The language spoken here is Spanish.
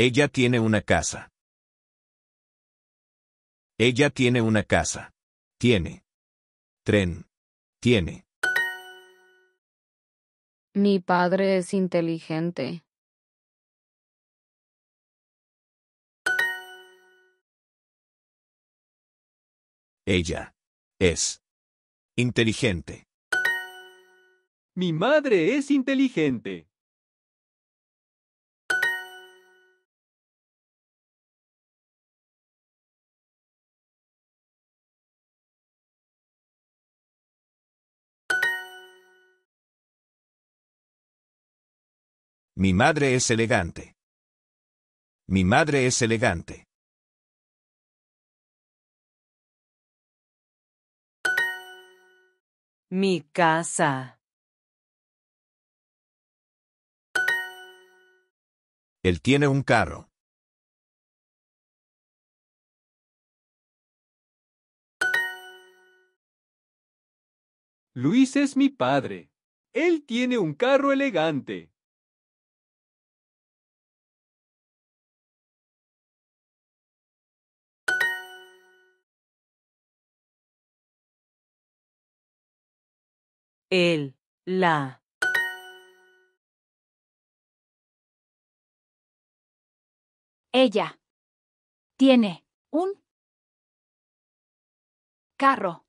Ella tiene una casa. Ella tiene una casa. Tiene. Tren. Tiene. Mi padre es inteligente. Ella. Es. Inteligente. Mi madre es inteligente. Mi madre es elegante. Mi madre es elegante. Mi casa. Él tiene un carro. Luis es mi padre. Él tiene un carro elegante. El, la. Ella. Tiene. Un. Carro.